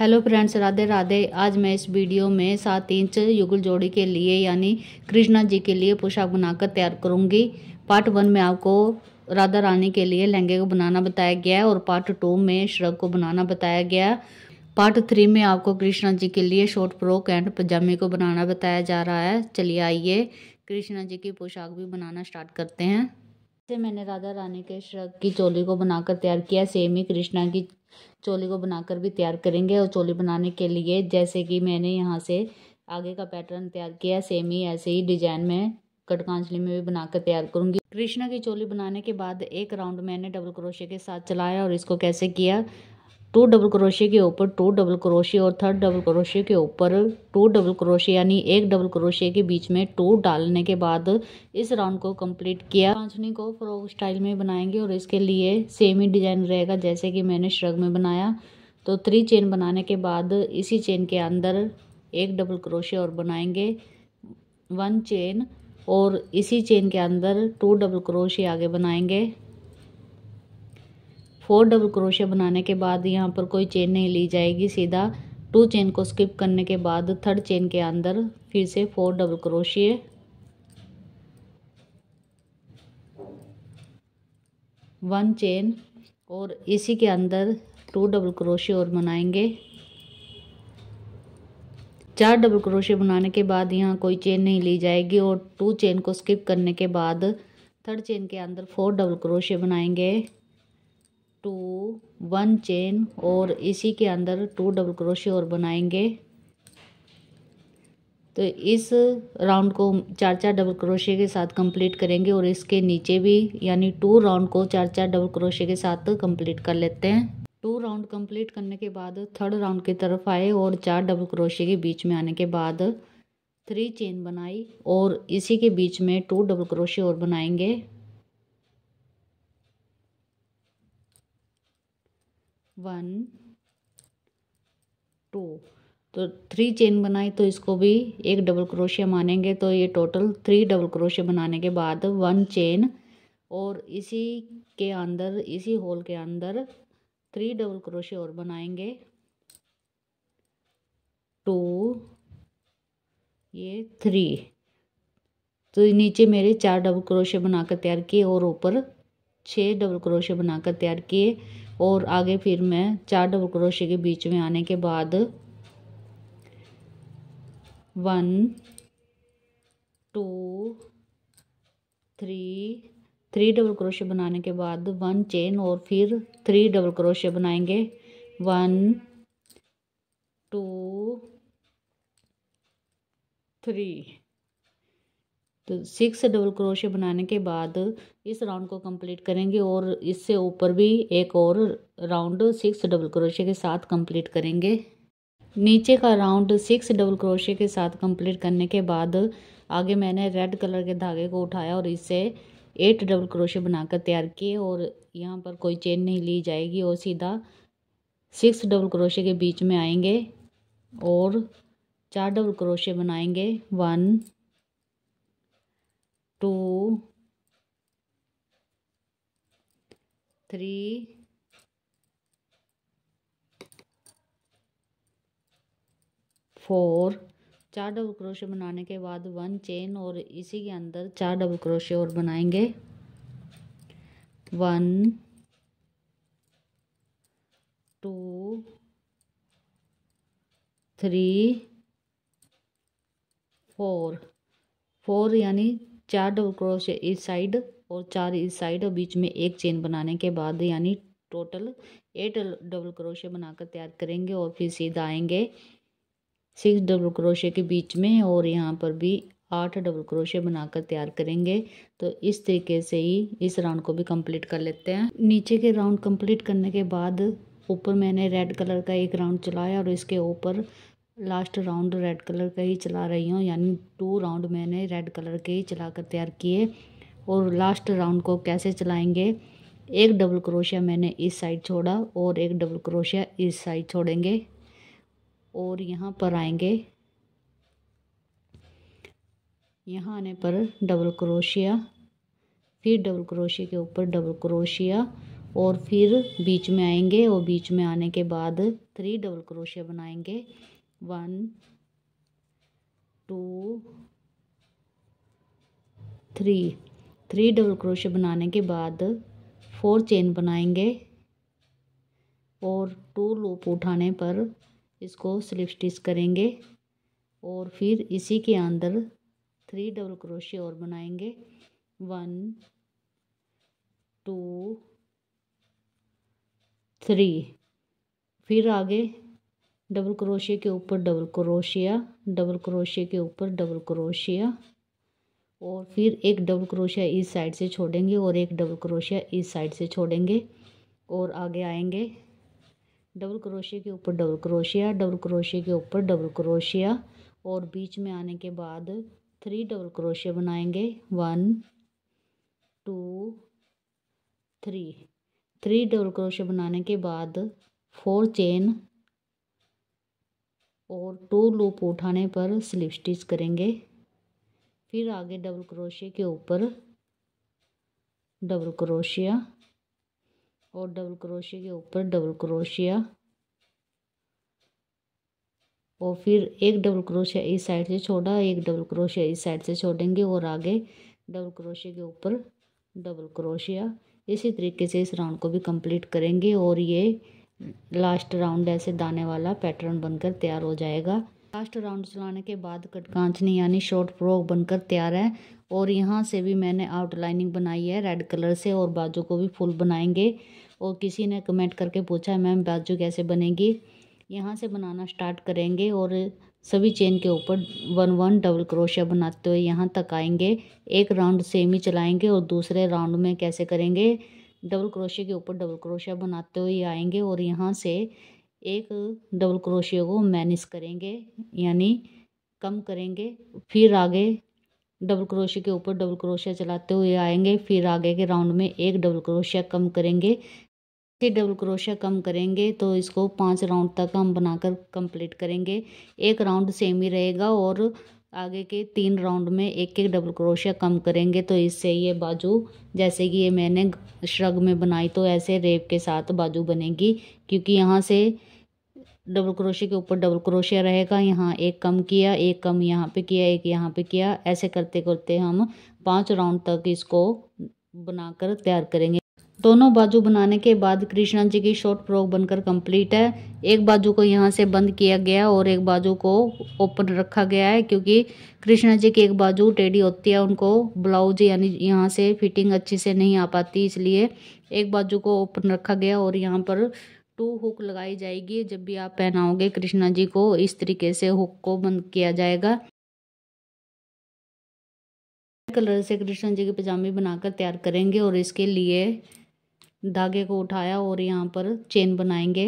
hello friends Radhe Radhe आज मैं इस वीडियो में सात इंच युगल जोड़ी के लिए यानी कृष्णा जी के लिए पोशाक बनाकर तैयार करूंगी पार्ट वन में आपको राधा रानी के लिए लहंगे को बनाना बताया गया है और पार्ट टू में श्रग को बनाना बताया गया पार्ट थ्री में आपको कृष्णा जी के लिए शॉर्ट फ्रॉक एंड पजामे को बनाना बताया जा रहा है चलिए आइए कृष्णा जी की पोशाक भी बनाना स्टार्ट करते हैं जैसे मैंने राधा रानी के श्रग की चोली को बनाकर तैयार किया सेम ही कृष्णा की चोली को बनाकर भी तैयार करेंगे और चोली बनाने के लिए जैसे कि मैंने यहाँ से आगे का पैटर्न तैयार किया सेम ही ऐसे ही डिजाइन में कटकांचली में भी बनाकर तैयार करूंगी कृष्णा की चोली बनाने के बाद एक राउंड मैंने डबल क्रोशे के साथ चलाया और इसको कैसे किया टू डबल क्रोशे के ऊपर टू डबल क्रोशे और थर्ड डबल क्रोशे के ऊपर टू डबल क्रोशे यानी एक डबल क्रोशे के बीच में टू डालने के बाद इस राउंड को कंप्लीट किया पांचवी को फ्रॉक स्टाइल में बनाएंगे और इसके लिए सेम ही डिजाइन रहेगा जैसे कि मैंने श्रग में बनाया तो थ्री चेन बनाने के बाद इसी चेन के अंदर एक डबल क्रोशे और बनाएंगे वन चेन और इसी चेन के अंदर टू डबल क्रोशे आगे बनाएंगे फोर डबल क्रोशे बनाने के बाद यहाँ पर कोई चेन नहीं ली जाएगी सीधा टू चेन को स्किप करने के बाद थर्ड चेन के अंदर फिर से four double crochet one chain और इसी के अंदर टू डबल क्रोशे और बनाएंगे चार डबल क्रोशे बनाने के बाद यहाँ कोई चेन नहीं ली जाएगी और टू चेन को स्किप करने के बाद थर्ड चेन के अंदर फोर डबल क्रोशे बनाएंगे टू वन चेन और इसी के अंदर टू डबल क्रोशे और बनाएंगे तो इस राउंड को चार चार डबल क्रोशे के साथ कंप्लीट करेंगे और इसके नीचे भी यानी टू राउंड को चार चार डबल क्रोशे के साथ कंप्लीट कर लेते हैं टू राउंड कंप्लीट करने के बाद थर्ड राउंड की तरफ आए और चार डबल क्रोशे के बीच में आने के बाद थ्री चेन बनाई और इसी के बीच में टू डबल क्रोशे और बनाएंगे वन टू तो थ्री चेन बनाई तो इसको भी एक डबल क्रोशिया मानेंगे तो ये टोटल थ्री डबल क्रोशिया बनाने के बाद वन चेन और इसी के अंदर इसी होल के अंदर थ्री डबल क्रोशिया और बनाएंगे टू ये थ्री तो नीचे मेरे चार डबल क्रोशिया बनाकर तैयार किए और ऊपर छः डबल क्रोशे बनाकर तैयार किए और आगे फिर मैं चार डबल क्रोशे के बीच में आने के बाद one two three three double crochet बनाने के बाद वन चेन और फिर थ्री डबल क्रोशे बनाएंगे वन टू थ्री तो सिक्स डबल क्रोशे बनाने के बाद इस राउंड को कंप्लीट करेंगे और इससे ऊपर भी एक और राउंड सिक्स डबल क्रोशे के साथ कंप्लीट करेंगे नीचे का राउंड सिक्स डबल क्रोशे के साथ कंप्लीट करने के बाद आगे मैंने रेड कलर के धागे को उठाया और इससे एट डबल क्रोशे बनाकर तैयार किए और यहाँ पर कोई चेन नहीं ली जाएगी और सीधा सिक्स डबल क्रोशे के बीच में आएंगे और चार डबल क्रोशे बनाएंगे वन टू थ्री फोर चार डबल क्रोशे बनाने के बाद वन चेन और इसी के अंदर चार डबल क्रोशे और बनाएंगे one two three four four यानी चार डबल क्रोशे इस साइड और चार इस साइड और बीच में एक चेन बनाने के बाद यानी टोटल एट डबल क्रोशे बनाकर तैयार करेंगे और फिर सीधा आएंगे सिक्स डबल क्रोशे के बीच में और यहाँ पर भी आठ डबल क्रोशे बनाकर तैयार करेंगे तो इस तरीके से ही इस राउंड को भी कंप्लीट कर लेते हैं नीचे के राउंड कंप्लीट करने के बाद ऊपर मैंने रेड कलर का एक राउंड चलाया और इसके ऊपर लास्ट राउंड रेड कलर का ही चला रही हूँ यानी टू राउंड मैंने रेड कलर के ही चला कर तैयार किए और लास्ट राउंड को कैसे चलाएंगे एक डबल क्रोशिया मैंने इस साइड छोड़ा और एक डबल क्रोशिया इस साइड छोड़ेंगे और यहाँ पर आएंगे यहाँ आने पर डबल क्रोशिया फिर डबल क्रोशिया के ऊपर डबल क्रोशिया और फिर बीच में आएंगे और बीच में आने के बाद थ्री डबल क्रोशिया बनाएंगे one two three three double crochet बनाने के बाद फोर चेन बनाएंगे और टू लूप उठाने पर इसको स्लिप स्टिच करेंगे और फिर इसी के अंदर थ्री डबल क्रोशे और बनाएंगे वन टू थ्री फिर आगे डबल क्रोशिया के ऊपर डबल क्रोशिया डबल क्रोशिया के ऊपर डबल क्रोशिया और फिर एक डबल क्रोशिया इस साइड से छोड़ेंगे और एक डबल क्रोशिया इस साइड से छोड़ेंगे और आगे आएंगे डबल क्रोशिया के ऊपर डबल क्रोशिया डबल क्रोशिया के ऊपर डबल क्रोशिया और बीच में आने के बाद थ्री डबल क्रोशिया बनाएंगे one two three three double क्रोशिया बनाने के बाद फोर चेन और टू लूप उठाने पर स्लिप स्टिच करेंगे फिर आगे डबल क्रोशिया के ऊपर डबल क्रोशिया और डबल क्रोशिया के ऊपर डबल क्रोशिया और फिर एक डबल क्रोशिया इस साइड से छोड़ा एक डबल क्रोशिया इस साइड से छोड़ेंगे और आगे डबल क्रोशिया के ऊपर डबल क्रोशिया इसी तरीके से इस राउंड को भी कंप्लीट करेंगे और ये लास्ट राउंड ऐसे दाने वाला पैटर्न बनकर तैयार हो जाएगा लास्ट राउंड चलाने के बाद कटकांचनी यानी शॉर्ट फ्रॉक बनकर तैयार है और यहाँ से भी मैंने आउटलाइनिंग बनाई है रेड कलर से और बाजू को भी फुल बनाएंगे और किसी ने कमेंट करके पूछा है मैम बाजू कैसे बनेगी यहाँ से बनाना स्टार्ट करेंगे और सभी चेन के ऊपर वन वन डबल क्रोशिया बनाते हुए यहाँ तक आएंगे एक राउंड सेम ही चलाएंगे और दूसरे राउंड में कैसे करेंगे डबल क्रोशे के ऊपर डबल क्रोशिया बनाते हुए आएंगे और यहाँ से एक डबल क्रोशे को मैनिस करेंगे यानी कम करेंगे फिर आगे डबल क्रोशे के ऊपर डबल क्रोशिया चलाते हुए आएंगे फिर आगे के राउंड में एक डबल क्रोशिया कम करेंगे फिर डबल क्रोशिया कम करेंगे तो इसको पांच राउंड तक हम बनाकर कंप्लीट करेंगे एक राउंड सेम ही रहेगा और आगे के तीन राउंड में एक एक डबल क्रोशिया कम करेंगे तो इससे ये बाजू जैसे कि ये मैंने श्रग में बनाई तो ऐसे रेप के साथ बाजू बनेगी क्योंकि यहाँ से डबल क्रोशिया के ऊपर डबल क्रोशिया रहेगा यहाँ एक कम किया एक कम यहाँ पे किया एक यहाँ पे किया ऐसे करते करते हम पांच राउंड तक इसको बनाकर तैयार करेंगे दोनों बाजू बनाने के बाद कृष्णा जी की शॉर्ट फ्रॉक बनकर कंप्लीट है एक बाजू को यहाँ से बंद किया गया और एक बाजू को ओपन रखा गया है क्योंकि कृष्णा जी की एक बाजू टेढ़ी होती है उनको ब्लाउज यानी यहाँ से फिटिंग अच्छे से नहीं आ पाती इसलिए एक बाजू को ओपन रखा गया और यहाँ पर टू हुक लगाई जाएगी जब भी आप पहनाओगे कृष्णा जी को इस तरीके से हुक को बंद किया जाएगा कलर से कृष्ण जी की पजामी बनाकर तैयार करेंगे और इसके लिए धागे को उठाया और यहाँ पर चेन बनाएंगे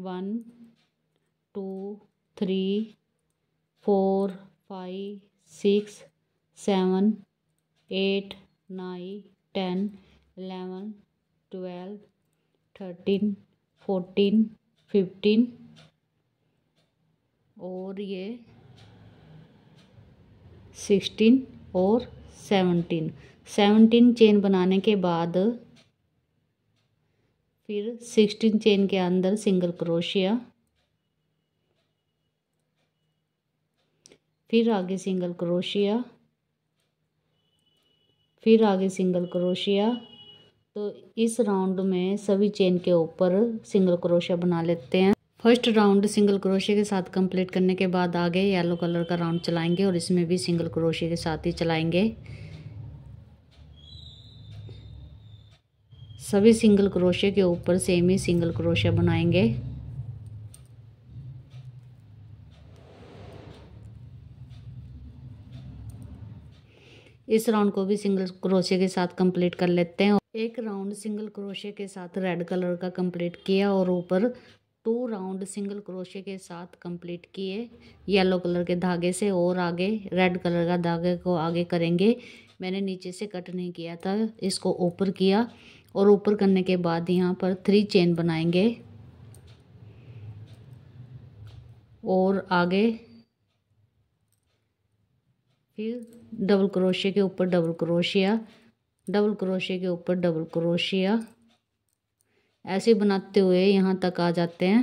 one two three four five six seven eight nine ten eleven twelve thirteen fourteen fifteen और ये सिक्सटीन और सेवनटीन सेवनटीन चेन बनाने के बाद फिर सिक्सटीन चेन के अंदर सिंगल क्रोशिया फिर आगे सिंगल क्रोशिया फिर आगे सिंगल क्रोशिया तो इस राउंड में सभी चेन के ऊपर सिंगल क्रोशिया बना लेते हैं फर्स्ट राउंड सिंगल क्रोशिया के साथ कंप्लीट करने के बाद आगे येलो कलर का राउंड चलाएंगे और इसमें भी सिंगल क्रोशिया के साथ ही चलाएंगे सभी सिंगल क्रोशे के ऊपर सेम ही सिंगल क्रोशे बनाएंगे इस राउंड को भी सिंगल क्रोशे के साथ कंप्लीट कर लेते हैं एक राउंड सिंगल क्रोशे के साथ रेड कलर का कंप्लीट किया और ऊपर टू राउंड सिंगल क्रोशे के साथ कंप्लीट किए येलो कलर के धागे से और आगे रेड कलर का धागे को आगे करेंगे मैंने नीचे से कट नहीं किया था इसको ऊपर किया और ऊपर करने के बाद यहाँ पर थ्री चेन बनाएंगे और आगे फिर डबल क्रोशे के ऊपर डबल क्रोशिया डबल क्रोशे के ऊपर डबल क्रोशिया ऐसे बनाते हुए यहाँ तक आ जाते हैं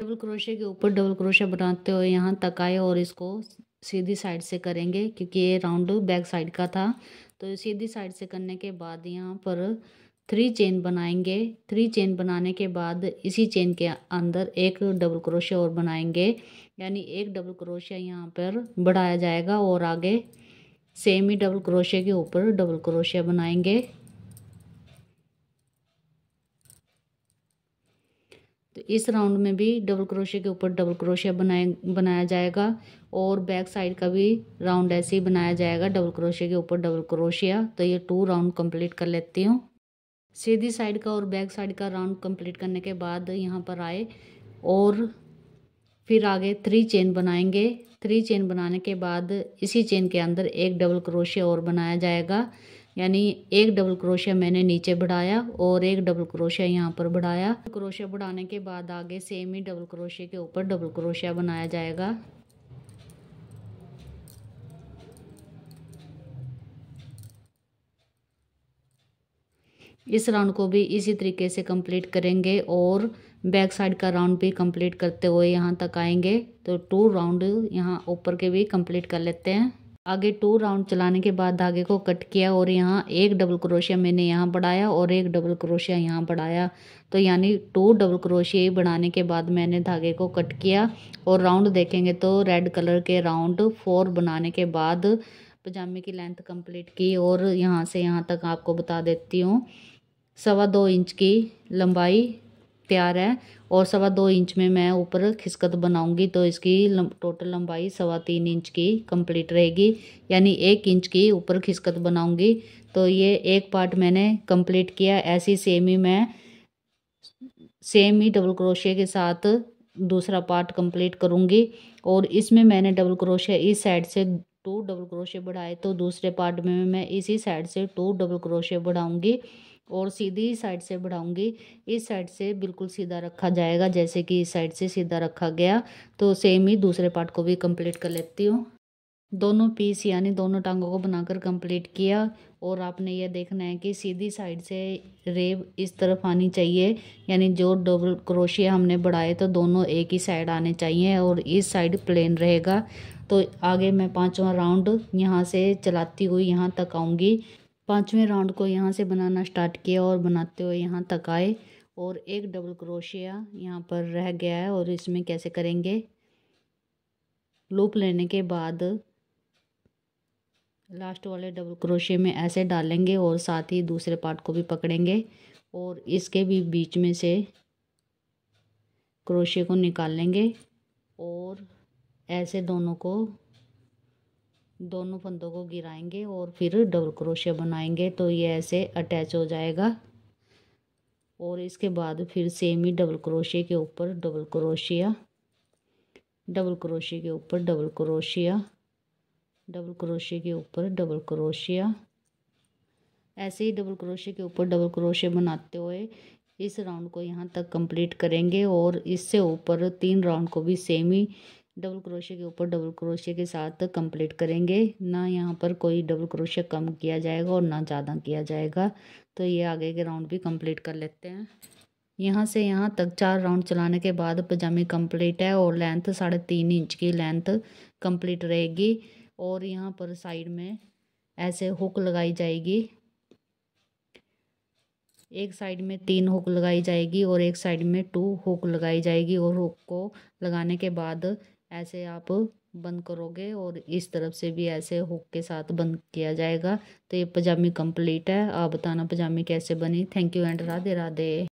डबल क्रोशे के ऊपर डबल क्रोशिया बनाते हुए यहाँ तक आए और इसको सीधी साइड से करेंगे क्योंकि ये राउंड बैक साइड का था तो सीधी साइड से करने के बाद यहाँ पर थ्री चेन बनाएंगे थ्री चेन बनाने के बाद इसी चेन के अंदर एक डबल क्रोशिया और बनाएंगे यानी एक डबल क्रोशिया यहाँ पर बढ़ाया जाएगा और आगे सेम ही डबल क्रोशिया के ऊपर डबल क्रोशिया बनाएंगे तो इस राउंड में भी डबल क्रोशिया के ऊपर डबल क्रोशिया बनाए बनाया जाएगा और बैक साइड का भी राउंड ऐसे ही बनाया जाएगा डबल क्रोशिया के ऊपर डबल क्रोशिया तो ये टू राउंड कंप्लीट कर लेती हूँ सीधी साइड का और बैक साइड का राउंड कंप्लीट करने के बाद यहाँ पर आए और फिर आगे थ्री चेन बनाएंगे थ्री चेन बनाने के बाद इसी चेन के अंदर एक डबल क्रोशिया और बनाया जाएगा यानी एक डबल क्रोशिया मैंने नीचे बढ़ाया और एक डबल क्रोशिया यहाँ पर बढ़ाया क्रोशिया बढ़ाने के बाद आगे सेम ही डबल क्रोशे के ऊपर डबल क्रोशिया बनाया जाएगा इस राउंड को भी इसी तरीके से कंप्लीट करेंगे और बैक साइड का राउंड भी कंप्लीट करते हुए यहाँ तक आएंगे तो टू राउंड यहाँ ऊपर के भी कंप्लीट कर लेते हैं आगे टू राउंड चलाने के बाद धागे को कट किया और यहाँ एक डबल क्रोशिया मैंने यहाँ बढ़ाया और एक डबल क्रोशिया यहाँ बढ़ाया तो यानी टू डबल क्रोशिया बढ़ाने के बाद मैंने धागे को कट किया और राउंड देखेंगे तो रेड कलर के राउंड फोर बनाने के बाद पजामे की लेंथ कंप्लीट की और यहाँ से यहाँ तक आपको बता देती हूँ सवा दो इंच की लंबाई तैयार है और सवा दो इंच में मैं ऊपर खिसकत बनाऊंगी तो इसकी टोटल लंबाई सवा तीन इंच की कंप्लीट रहेगी यानी एक इंच की ऊपर खिसकत बनाऊंगी तो ये एक पार्ट मैंने कंप्लीट किया ऐसी सेम ही मैं सेम ही डबल क्रोशिया के साथ दूसरा पार्ट कंप्लीट करूँगी और इसमें मैंने डबल क्रोशिया इस साइड से टू डबल क्रोशे बढ़ाए तो दूसरे पार्ट में मैं इसी साइड से टू डबल क्रोशे बढ़ाऊँगी और सीधी साइड से बढ़ाऊंगी इस साइड से बिल्कुल सीधा रखा जाएगा जैसे कि इस साइड से सीधा रखा गया तो सेम ही दूसरे पार्ट को भी कंप्लीट कर लेती हूँ दोनों पीस यानी दोनों टांगों को बनाकर कंप्लीट किया और आपने यह देखना है कि सीधी साइड से रेब इस तरफ आनी चाहिए यानी जो डबल क्रोशिया हमने बढ़ाए तो दोनों एक ही साइड आने चाहिए और इस साइड प्लेन रहेगा तो आगे मैं पांचवा राउंड यहाँ से चलाती हुई यहाँ तक आऊँगी पाँचवें राउंड को यहाँ से बनाना स्टार्ट किया और बनाते हुए यहाँ तक आए और एक डबल क्रोशिया यहाँ पर रह गया है और इसमें कैसे करेंगे लूप लेने के बाद लास्ट वाले डबल क्रोशे में ऐसे डालेंगे और साथ ही दूसरे पार्ट को भी पकड़ेंगे और इसके भी बीच में से क्रोशे को निकाल लेंगे और ऐसे दोनों को दोनों फंदों को गिराएंगे और फिर डबल क्रोशिया बनाएंगे तो ये ऐसे अटैच हो जाएगा और इसके बाद फिर सेम ही डबल क्रोशिया के ऊपर डबल क्रोशिया डबल क्रोशिया के ऊपर डबल क्रोशिया डबल क्रोशिया के ऊपर डबल क्रोशिया ऐसे ही डबल क्रोशे के ऊपर डबल क्रोशिया बनाते हुए इस राउंड को यहाँ तक कंप्लीट करेंगे और इससे ऊपर तीन राउंड को भी सेम ही डबल क्रोशे के ऊपर डबल क्रोशे के साथ कंप्लीट करेंगे ना यहाँ पर कोई डबल क्रोशे कम किया जाएगा और ना ज़्यादा किया जाएगा तो ये आगे के राउंड भी कंप्लीट कर लेते हैं यहाँ से यहाँ तक चार राउंड चलाने के बाद पजामे कंप्लीट है और लेंथ साढ़े तीन इंच की लेंथ कंप्लीट रहेगी और यहाँ पर साइड में ऐसे हुक लगाई जाएगी एक साइड में तीन हुक लगाई जाएगी और एक साइड में टू हुक लगाई जाएगी और हुक को लगाने के बाद ऐसे आप बंद करोगे और इस तरफ से भी ऐसे हुक के साथ बंद किया जाएगा तो ये पजामी कंप्लीट है आप बताना पजामी कैसे बनी thank you and Radhe Radhe